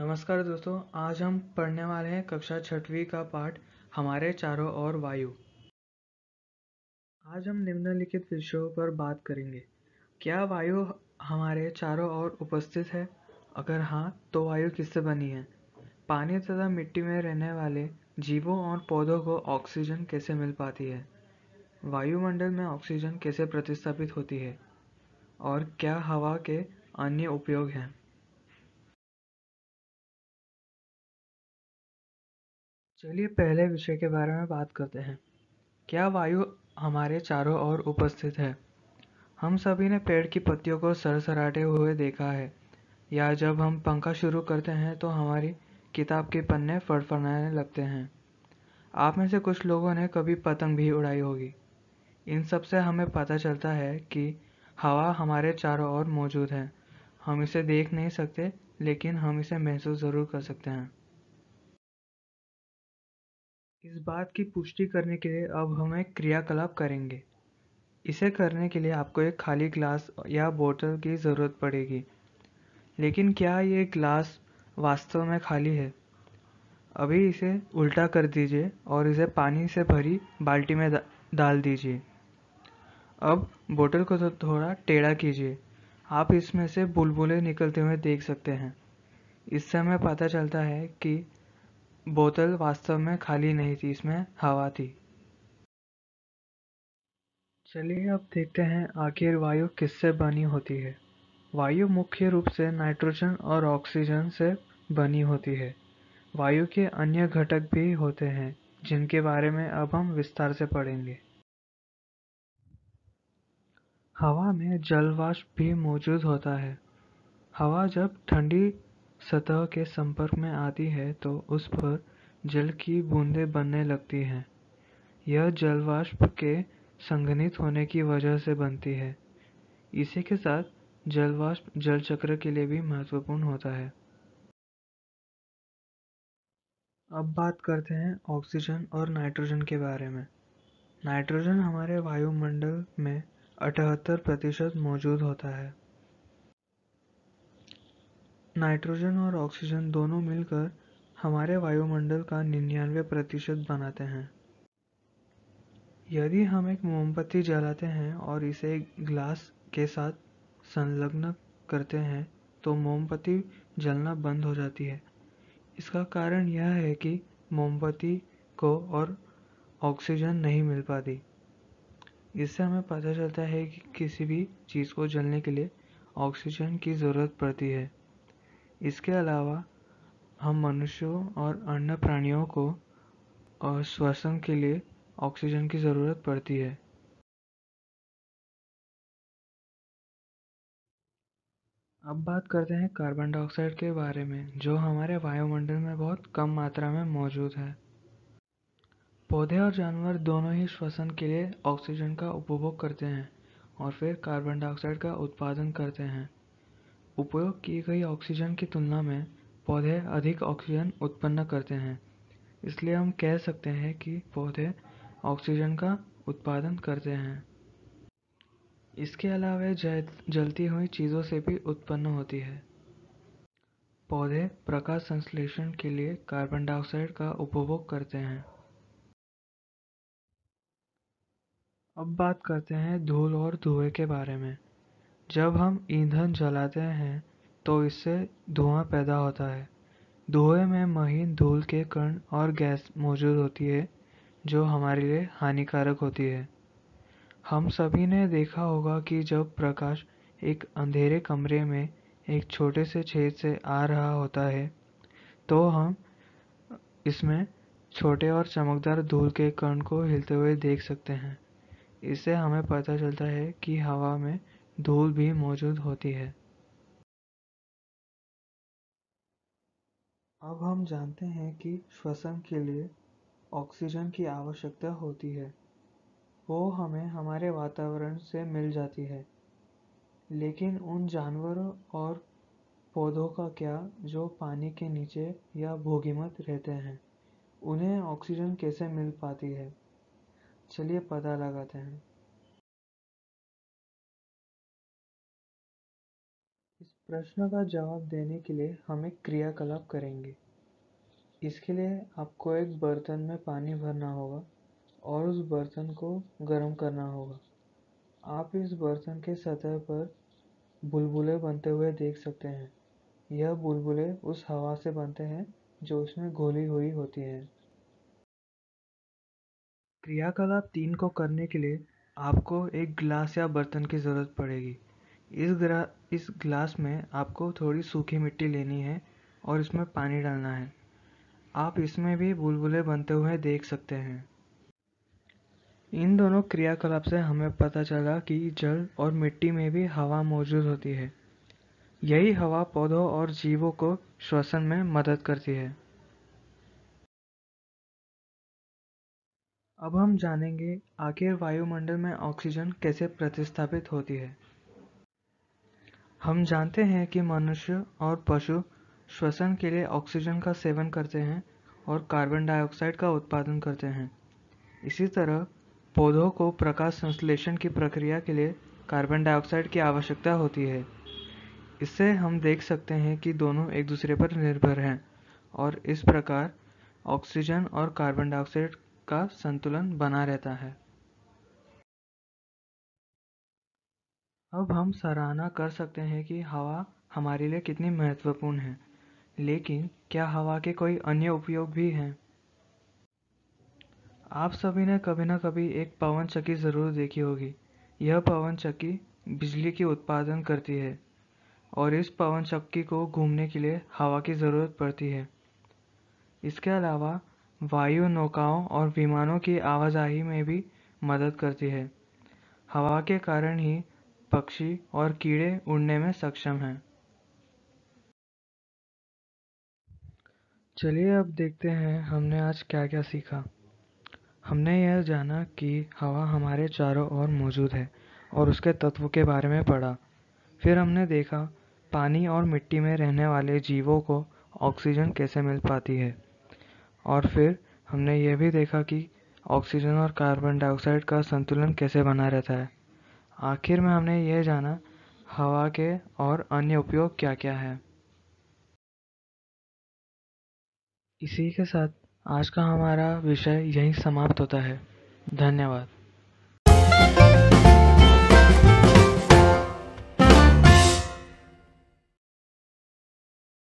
नमस्कार दोस्तों आज हम पढ़ने वाले हैं कक्षा छठवीं का पाठ हमारे चारों ओर वायु आज हम निम्नलिखित विषयों पर बात करेंगे क्या वायु हमारे चारों ओर उपस्थित है अगर हाँ तो वायु किससे बनी है पानी तथा मिट्टी में रहने वाले जीवों और पौधों को ऑक्सीजन कैसे मिल पाती है वायुमंडल में ऑक्सीजन कैसे प्रतिस्थापित होती है और क्या हवा के अन्य उपयोग हैं चलिए पहले विषय के बारे में बात करते हैं क्या वायु हमारे चारों ओर उपस्थित है हम सभी ने पेड़ की पत्तियों को सरसराटे हुए देखा है या जब हम पंखा शुरू करते हैं तो हमारी किताब के पन्ने फड़फड़ाने लगते हैं आप में से कुछ लोगों ने कभी पतंग भी उड़ाई होगी इन सब से हमें पता चलता है कि हवा हमारे चारों ओर मौजूद है हम इसे देख नहीं सकते लेकिन हम इसे महसूस ज़रूर कर सकते हैं इस बात की पुष्टि करने के लिए अब हम एक क्रियाकलाप करेंगे इसे करने के लिए आपको एक खाली ग्लास या बोतल की ज़रूरत पड़ेगी लेकिन क्या ये ग्लास वास्तव में खाली है अभी इसे उल्टा कर दीजिए और इसे पानी से भरी बाल्टी में डाल दीजिए अब बोतल को तो थोड़ा टेढ़ा कीजिए आप इसमें से बुलबुले निकलते हुए देख सकते हैं इससे हमें पता चलता है कि बोतल वास्तव में खाली नहीं थी इसमें हवा थी चलिए अब देखते हैं आखिर वायु किससे बनी होती है वायु मुख्य रूप से नाइट्रोजन और ऑक्सीजन से बनी होती है वायु के अन्य घटक भी होते हैं जिनके बारे में अब हम विस्तार से पढ़ेंगे हवा में जलवाष्प भी मौजूद होता है हवा जब ठंडी सतह के संपर्क में आती है तो उस पर जल की बूंदें बनने लगती हैं यह जलवाष्प के संघनित होने की वजह से बनती है इसी के साथ जलवाष्प जल चक्र के लिए भी महत्वपूर्ण होता है अब बात करते हैं ऑक्सीजन और नाइट्रोजन के बारे में नाइट्रोजन हमारे वायुमंडल में अठहत्तर प्रतिशत मौजूद होता है नाइट्रोजन और ऑक्सीजन दोनों मिलकर हमारे वायुमंडल का निन्यानवे प्रतिशत बनाते हैं यदि हम एक मोमबत्ती जलाते हैं और इसे एक ग्लास के साथ संलग्न करते हैं तो मोमबत्ती जलना बंद हो जाती है इसका कारण यह है कि मोमबत्ती को और ऑक्सीजन नहीं मिल पाती इससे हमें पता चलता है कि किसी भी चीज़ को जलने के लिए ऑक्सीजन की ज़रूरत पड़ती है इसके अलावा हम मनुष्यों और अन्य प्राणियों को श्वसन के लिए ऑक्सीजन की ज़रूरत पड़ती है अब बात करते हैं कार्बन डाइऑक्साइड के बारे में जो हमारे वायुमंडल में बहुत कम मात्रा में मौजूद है पौधे और जानवर दोनों ही श्वसन के लिए ऑक्सीजन का उपभोग करते हैं और फिर कार्बन डाइऑक्साइड का उत्पादन करते हैं उपयोग की गई ऑक्सीजन की तुलना में पौधे अधिक ऑक्सीजन उत्पन्न करते हैं इसलिए हम कह सकते हैं कि पौधे ऑक्सीजन का उत्पादन करते हैं इसके अलावा जलती हुई चीज़ों से भी उत्पन्न होती है पौधे प्रकाश संश्लेषण के लिए कार्बन डाइऑक्साइड का उपभोग करते हैं अब बात करते हैं धूल और धुएं के बारे में जब हम ईंधन जलाते हैं तो इससे धुआं पैदा होता है धुएं में महीन धूल के कण और गैस मौजूद होती है जो हमारे लिए हानिकारक होती है हम सभी ने देखा होगा कि जब प्रकाश एक अंधेरे कमरे में एक छोटे से छेद से आ रहा होता है तो हम इसमें छोटे और चमकदार धूल के कण को हिलते हुए देख सकते हैं इससे हमें पता चलता है कि हवा में धूल भी मौजूद होती है अब हम जानते हैं कि श्वसन के लिए ऑक्सीजन की आवश्यकता होती है वो हमें हमारे वातावरण से मिल जाती है लेकिन उन जानवरों और पौधों का क्या जो पानी के नीचे या भोगीमत रहते हैं उन्हें ऑक्सीजन कैसे मिल पाती है चलिए पता लगाते हैं प्रश्न का जवाब देने के लिए हम एक क्रियाकलाप करेंगे इसके लिए आपको एक बर्तन में पानी भरना होगा और उस बर्तन को गर्म करना होगा आप इस बर्तन के सतह पर बुलबुले बनते हुए देख सकते हैं यह बुलबुले उस हवा से बनते हैं जो उसमें घोली हुई होती है क्रियाकलाप तीन को करने के लिए आपको एक गिलास या बर्तन की ज़रूरत पड़ेगी इस ग्रा इस ग्लास में आपको थोड़ी सूखी मिट्टी लेनी है और इसमें पानी डालना है आप इसमें भी बुलबुले बनते हुए देख सकते हैं इन दोनों क्रियाकलाप से हमें पता चला कि जल और मिट्टी में भी हवा मौजूद होती है यही हवा पौधों और जीवों को श्वसन में मदद करती है अब हम जानेंगे आखिर वायुमंडल में ऑक्सीजन कैसे प्रतिस्थापित होती है हम जानते हैं कि मनुष्य और पशु श्वसन के लिए ऑक्सीजन का सेवन करते हैं और कार्बन डाइऑक्साइड का उत्पादन करते हैं इसी तरह पौधों को प्रकाश संश्लेषण की प्रक्रिया के लिए कार्बन डाइऑक्साइड की आवश्यकता होती है इससे हम देख सकते हैं कि दोनों एक दूसरे पर निर्भर हैं और इस प्रकार ऑक्सीजन और कार्बन डाइऑक्साइड का संतुलन बना रहता है अब हम सराहना कर सकते हैं कि हवा हमारे लिए कितनी महत्वपूर्ण है लेकिन क्या हवा के कोई अन्य उपयोग भी हैं आप सभी ने कभी ना कभी एक पवन चक्की ज़रूर देखी होगी यह पवन चक्की बिजली की उत्पादन करती है और इस पवन चक्की को घूमने के लिए हवा की ज़रूरत पड़ती है इसके अलावा वायु नौकाओं और विमानों की आवाजाही में भी मदद करती है हवा के कारण ही पक्षी और कीड़े उड़ने में सक्षम हैं चलिए अब देखते हैं हमने आज क्या क्या सीखा हमने यह जाना कि हवा हमारे चारों ओर मौजूद है और उसके तत्व के बारे में पढ़ा फिर हमने देखा पानी और मिट्टी में रहने वाले जीवों को ऑक्सीजन कैसे मिल पाती है और फिर हमने यह भी देखा कि ऑक्सीजन और कार्बन डाइऑक्साइड का संतुलन कैसे बना रहता है आखिर में हमने यह जाना हवा के और अन्य उपयोग क्या क्या है इसी के साथ आज का हमारा विषय यहीं समाप्त होता है धन्यवाद